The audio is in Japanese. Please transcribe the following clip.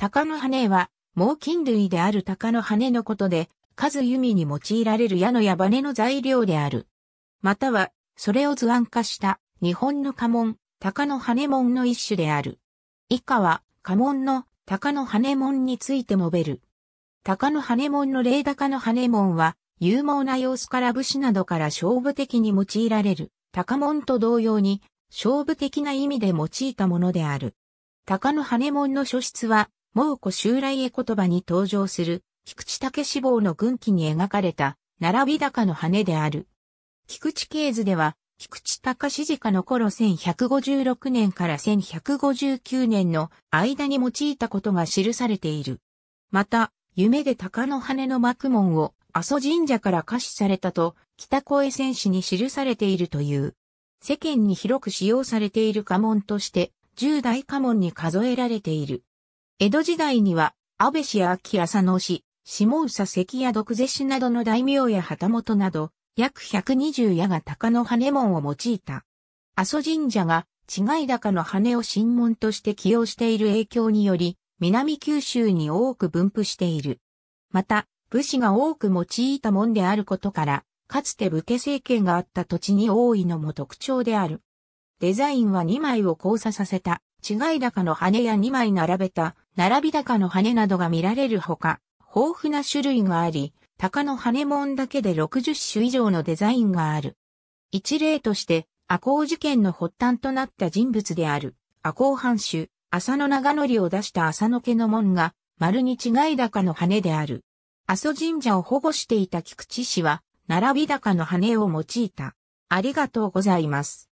鷹の羽は、猛禽類である鷹の羽のことで、数弓に用いられる矢の矢羽の材料である。または、それを図案化した日本の家紋、鷹の羽紋の一種である。以下は、家紋の鷹の羽紋について述べる。鷹の羽紋の霊鷹の羽紋は、勇猛な様子から武士などから勝負的に用いられる、鷹紋と同様に、勝負的な意味で用いたものである。鷹の羽紋の書質は、蒙古襲来絵言葉に登場する、菊池武志望の軍記に描かれた、並び高の羽である。菊池系図では、菊池隆史家の頃1156年から1159年の間に用いたことが記されている。また、夢で鷹の羽の幕門を阿蘇神社から歌詞されたと、北越戦士に記されているという。世間に広く使用されている家紋として、10代家紋に数えられている。江戸時代には、安倍氏や秋浅野氏、下総関や毒舌氏などの大名や旗本など、約120矢が鷹の羽門を用いた。阿蘇神社が、違い高の羽を神門として起用している影響により、南九州に多く分布している。また、武士が多く用いた門であることから、かつて武家政権があった土地に多いのも特徴である。デザインは2枚を交差させた、違い高の羽や2枚並べた並び高の羽などが見られるほか、豊富な種類があり、鷹の羽門だけで60種以上のデザインがある。一例として、赤穂事件の発端となった人物である、赤穂藩主、浅野長則を出した浅野家の門が、丸に違い高の羽である。阿蘇神社を保護していた菊池氏は、並び高の羽を用いた。ありがとうございます。